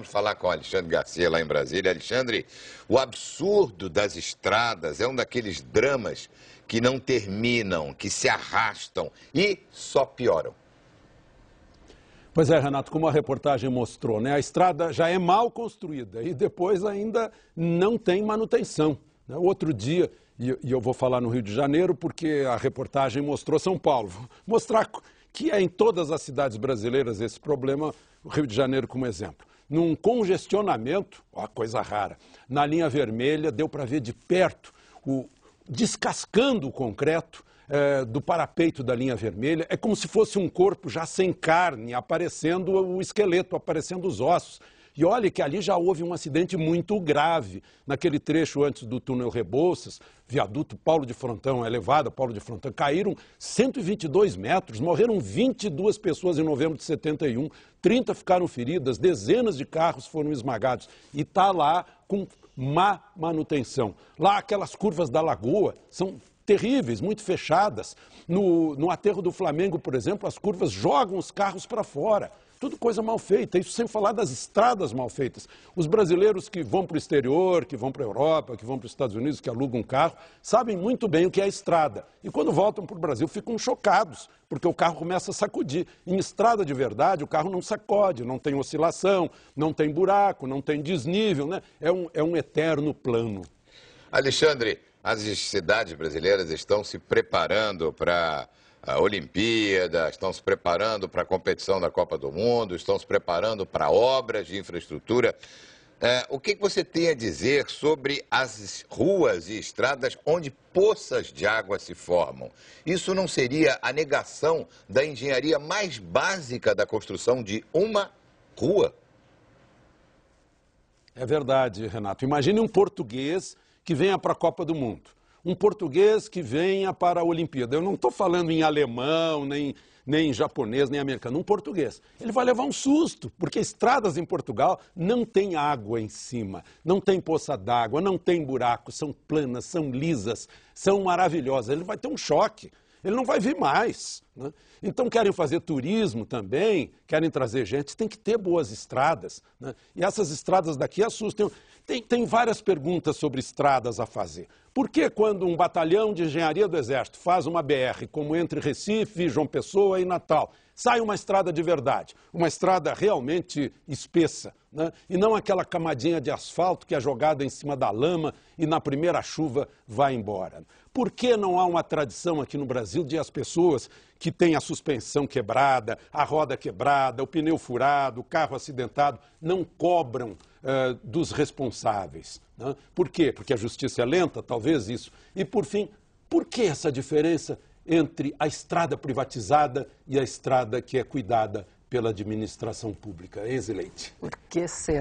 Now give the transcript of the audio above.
vamos falar com o Alexandre Garcia lá em Brasília. Alexandre, o absurdo das estradas é um daqueles dramas que não terminam, que se arrastam e só pioram. Pois é, Renato, como a reportagem mostrou, né, a estrada já é mal construída e depois ainda não tem manutenção. Né? Outro dia, e, eu vou falar no Rio de Janeiro porque a reportagem mostrou São Paulo. Vou mostrar que é em todas as cidades brasileiras esse problema, o Rio de Janeiro como exemplo num congestionamento, uma coisa rara, na linha vermelha, deu para ver de perto o descascando o concreto é, do parapeito da linha vermelha. É como se fosse um corpo já sem carne, aparecendo o esqueleto, aparecendo os ossos. E olhe que ali já houve um acidente muito grave, naquele trecho antes do túnel Rebouças, viaduto Paulo de Frontão, elevada é Paulo de Frontão, caíram 122 metros, morreram 22 pessoas em novembro de 71, 30 ficaram feridas, dezenas de carros foram esmagados. E está lá com má manutenção. Lá aquelas curvas da lagoa são terríveis, muito fechadas. No, no aterro do Flamengo, por exemplo, as curvas jogam os carros para fora. Tudo coisa mal feita, isso sem falar das estradas mal feitas. Os brasileiros que vão para o exterior, que vão para a Europa, que vão para os Estados Unidos, que alugam um carro, sabem muito bem o que é estrada. E quando voltam para o Brasil ficam chocados, porque o carro começa a sacudir. Em estrada de verdade, o carro não sacode, não tem oscilação, não tem buraco, não tem desnível, né? É um, é um eterno plano. Alexandre, as cidades brasileiras estão se preparando para a Olimpíada, estão se preparando para a competição da Copa do Mundo, estão se preparando para obras de infraestrutura. É, o que, que você tem a dizer sobre as ruas e estradas onde poças de água se formam? Isso não seria a negação da engenharia mais básica da construção de uma rua? É verdade, Renato. Imagine um português que venha para a Copa do Mundo um português que venha para a Olimpíada. Eu não estou falando em alemão, nem, nem em japonês, nem americano, um português. Ele vai levar um susto, porque estradas em Portugal não tem água em cima, não tem poça d'água, não tem buraco, são planas, são lisas, são maravilhosas. Ele vai ter um choque, ele não vai vir mais. Né? Então querem fazer turismo também, querem trazer gente, tem que ter boas estradas. Né? E essas estradas daqui assustam. Tem, tem várias perguntas sobre estradas a fazer. Por que quando um batalhão de engenharia do Exército faz uma BR, como entre Recife, João Pessoa e Natal, sai uma estrada de verdade, uma estrada realmente espessa, né? e não aquela camadinha de asfalto que é jogada em cima da lama e na primeira chuva vai embora? Por que não há uma tradição aqui no Brasil de as pessoas que tem a suspensão quebrada, a roda quebrada, o pneu furado, o carro acidentado, não cobram uh, dos responsáveis. Né? Por quê? Porque a justiça é lenta, talvez isso. E, por fim, por que essa diferença entre a estrada privatizada e a estrada que é cuidada pela administração pública? Exileite. Por que ser?